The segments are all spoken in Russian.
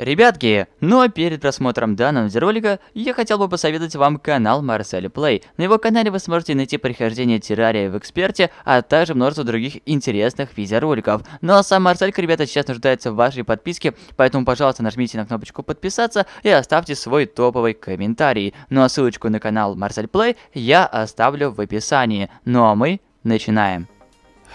Ребятки, ну а перед просмотром данного видеоролика я хотел бы посоветовать вам канал Марсель Плей. На его канале вы сможете найти прохождение террария в эксперте, а также множество других интересных видеороликов. Ну а сам Марселька, ребята, сейчас нуждается в вашей подписке, поэтому, пожалуйста, нажмите на кнопочку подписаться и оставьте свой топовый комментарий. Ну а ссылочку на канал Марсель Плей я оставлю в описании. Ну а мы начинаем.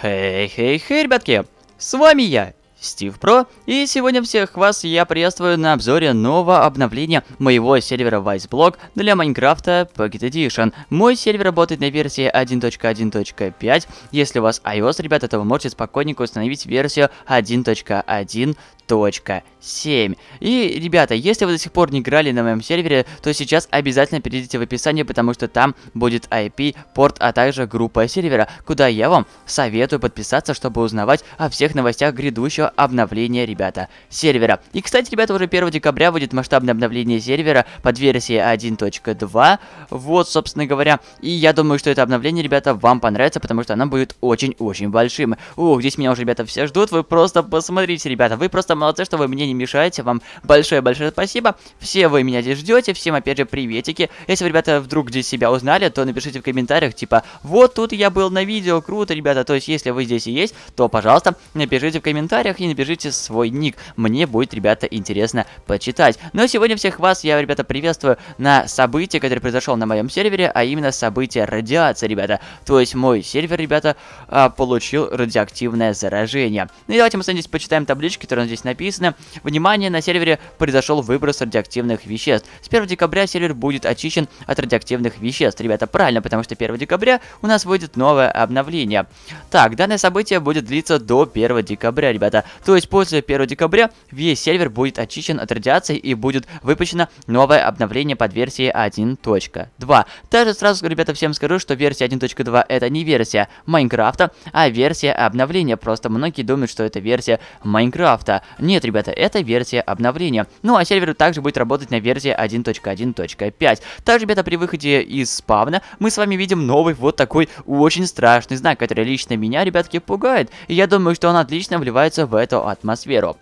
Хей-хей-хей, ребятки! С вами я, Стив Про, и сегодня всех вас я приветствую на обзоре нового обновления моего сервера WiseBlock для Майнкрафта Pocket Edition. Мой сервер работает на версии 1.1.5, если у вас iOS, ребята, то вы можете спокойненько установить версию 1.1. 7. И, ребята, если вы до сих пор не играли на моем сервере, то сейчас обязательно перейдите в описание, потому что там будет IP, порт, а также группа сервера, куда я вам советую подписаться, чтобы узнавать о всех новостях грядущего обновления, ребята, сервера. И, кстати, ребята, уже 1 декабря будет масштабное обновление сервера под версией 1.2. Вот, собственно говоря. И я думаю, что это обновление, ребята, вам понравится, потому что оно будет очень-очень большим. Ух, здесь меня уже, ребята, все ждут. Вы просто посмотрите, ребята. Вы просто молодцы, что вы мне не мешаете. Вам большое-большое спасибо. Все вы меня здесь ждете. Всем, опять же, приветики. Если вы, ребята, вдруг здесь себя узнали, то напишите в комментариях, типа, вот тут я был на видео, круто, ребята. То есть, если вы здесь и есть, то, пожалуйста, напишите в комментариях, комментариях и напишите свой ник. Мне будет, ребята, интересно почитать. Ну а сегодня всех вас я, ребята, приветствую на событии, которое произошло на моем сервере, а именно событие радиации, ребята. То есть мой сервер, ребята, а, получил радиоактивное заражение. Ну и давайте мы с вами здесь почитаем таблички, которые здесь написаны. Внимание, на сервере произошел выброс радиоактивных веществ. С 1 декабря сервер будет очищен от радиоактивных веществ. Ребята, правильно, потому что 1 декабря у нас выйдет новое обновление. Так, данное событие будет длиться до 1 декабря, ребята. То есть после 1 декабря весь сервер будет очищен от радиации и будет выпущено новое обновление под версией 1.2. Также сразу, ребята, всем скажу, что версия 1.2 это не версия Майнкрафта, а версия обновления. Просто многие думают, что это версия Майнкрафта. Нет, ребята, это версия обновления. Ну а сервер также будет работать на версии 1.1.5. Также, ребята, при выходе из спавна мы с вами видим новый вот такой очень страшный знак, который лично меня, ребятки, пугает. И я думаю, что он отлично вливается в в эту атмосферу.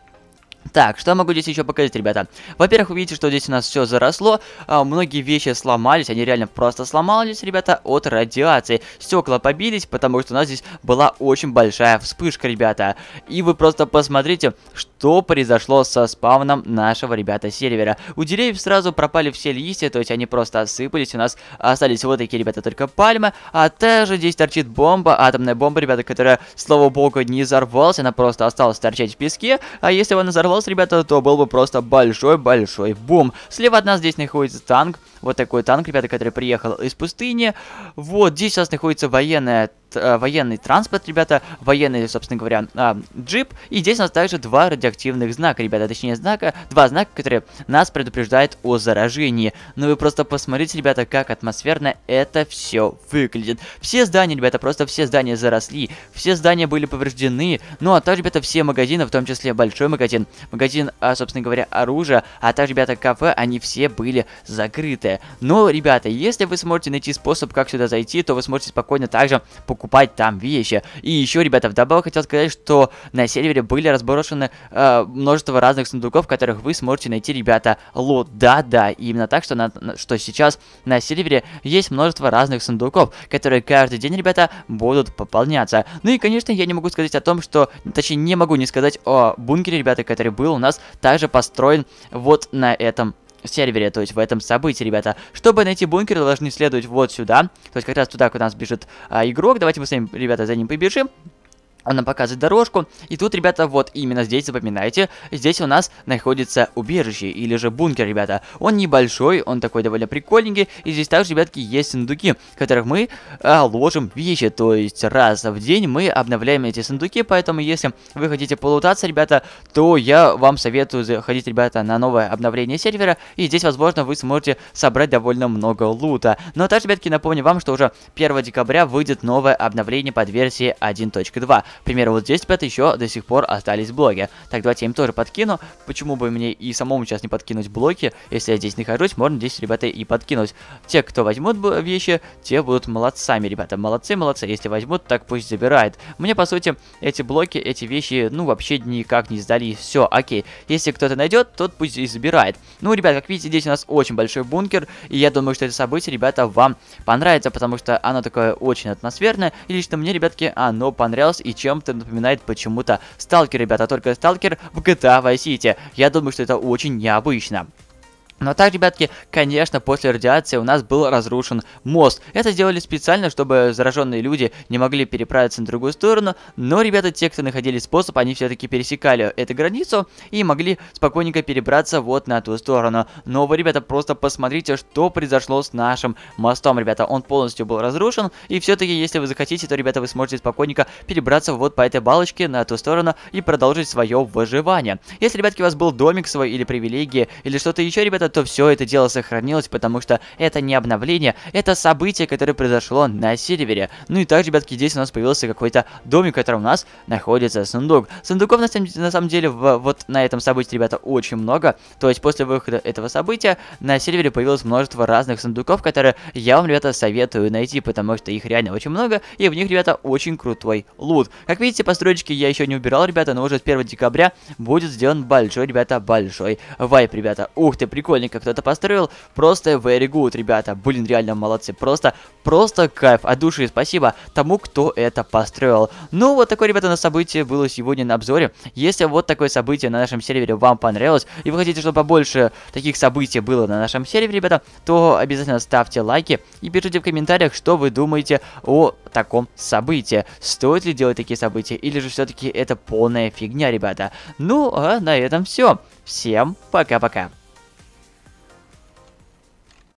Так, что я могу здесь еще показать, ребята? Во-первых, вы видите, что здесь у нас все заросло. А, многие вещи сломались, они реально просто сломались, ребята, от радиации. Стекла побились, потому что у нас здесь была очень большая вспышка, ребята. И вы просто посмотрите, что произошло со спавном нашего, ребята, сервера. У деревьев сразу пропали все листья, то есть они просто осыпались. У нас остались вот такие, ребята, только пальмы. А также здесь торчит бомба, атомная бомба, ребята, которая, слава богу, не взорвалась. Она просто осталась торчать в песке. А если бы она взорвалась, удалось, ребята, то был бы просто большой-большой бум. Слева от нас здесь находится танк. Вот такой танк, ребята, который приехал из пустыни. Вот, здесь сейчас находится военная э, военный транспорт, ребята, военный, собственно говоря, э, джип. И здесь у нас также два радиоактивных знака, ребята, точнее знака, два знака, которые нас предупреждают о заражении. Но ну вы просто посмотрите, ребята, как атмосферно это все выглядит. Все здания, ребята, просто все здания заросли, все здания были повреждены. Ну а также, ребята, все магазины, в том числе большой магазин, магазин, а, собственно говоря, оружия, а также, ребята, кафе, они все были закрыты. Но, ребята, если вы сможете найти способ, как сюда зайти, то вы сможете спокойно также покупать там вещи. И еще, ребята, вдобавок хотел сказать, что на сервере были разброшены э, множество разных сундуков, в которых вы сможете найти, ребята, лот. Да-да, именно так, что, на, что сейчас на сервере есть множество разных сундуков, которые каждый день, ребята, будут пополняться. Ну и, конечно, я не могу сказать о том, что... Точнее, не могу не сказать о бункере, ребята, который был у нас также построен вот на этом сервере, то есть в этом событии, ребята. Чтобы найти бункер, должны следовать вот сюда, то есть как раз туда, куда нас бежит а, игрок. Давайте мы с вами, ребята, за ним побежим она показывает дорожку, и тут, ребята, вот именно здесь, запоминайте, здесь у нас находится убежище, или же бункер, ребята. Он небольшой, он такой довольно прикольненький, и здесь также, ребятки, есть сундуки, в которых мы а, ложим вещи, то есть раз в день мы обновляем эти сундуки, поэтому если вы хотите полутаться, ребята, то я вам советую заходить, ребята, на новое обновление сервера, и здесь, возможно, вы сможете собрать довольно много лута. Но также, ребятки, напомню вам, что уже 1 декабря выйдет новое обновление под версией 1.2. К примеру, вот здесь ребята еще до сих пор остались блоги. Так, давайте я им тоже подкину. Почему бы мне и самому сейчас не подкинуть блоки? Если я здесь нахожусь, можно здесь, ребята, и подкинуть. Те, кто возьмут вещи, те будут молодцами, ребята. Молодцы, молодцы. Если возьмут, так пусть забирает. Мне, по сути, эти блоки, эти вещи, ну, вообще никак не сдались. Все, окей. Если кто-то найдет, тот пусть и забирает. Ну, ребят, как видите, здесь у нас очень большой бункер. И я думаю, что это событие, ребята, вам понравится, потому что оно такое очень атмосферное. И лично мне, ребятки, оно понравилось. И чем-то напоминает почему-то Сталкер, ребята, только Сталкер в GTA Vice City. Я думаю, что это очень необычно. Но ну, а так, ребятки, конечно, после радиации у нас был разрушен мост. Это сделали специально, чтобы зараженные люди не могли переправиться на другую сторону, но, ребята, те, кто находили способ, они все-таки пересекали эту границу и могли спокойненько перебраться вот на ту сторону. Но вы, ребята, просто посмотрите, что произошло с нашим мостом, ребята. Он полностью был разрушен, и все-таки, если вы захотите, то, ребята, вы сможете спокойненько перебраться вот по этой балочке на ту сторону и продолжить свое выживание. Если, ребятки, у вас был домик свой или привилегии, или что-то еще, ребята, где-то, все это дело сохранилось, потому что это не обновление, это событие, которое произошло на сервере. Ну и также, ребятки, здесь у нас появился какой-то домик, в котором у нас находится сундук. Сундуков на самом, на самом деле в, вот на этом событии, ребята, очень много. То есть после выхода этого события на сервере появилось множество разных сундуков, которые я вам, ребята, советую найти, потому что их реально очень много, и в них, ребята, очень крутой лут. Как видите, постройки я еще не убирал, ребята, но уже с 1 декабря будет сделан большой, ребята, большой вайп, ребята. Ух ты, прикольно школьника кто-то построил. Просто very good, ребята. Блин, реально молодцы. Просто, просто кайф. От души спасибо тому, кто это построил. Ну, вот такое, ребята, на событие было сегодня на обзоре. Если вот такое событие на нашем сервере вам понравилось, и вы хотите, чтобы побольше таких событий было на нашем сервере, ребята, то обязательно ставьте лайки и пишите в комментариях, что вы думаете о таком событии. Стоит ли делать такие события, или же все-таки это полная фигня, ребята. Ну, а на этом все. Всем пока-пока.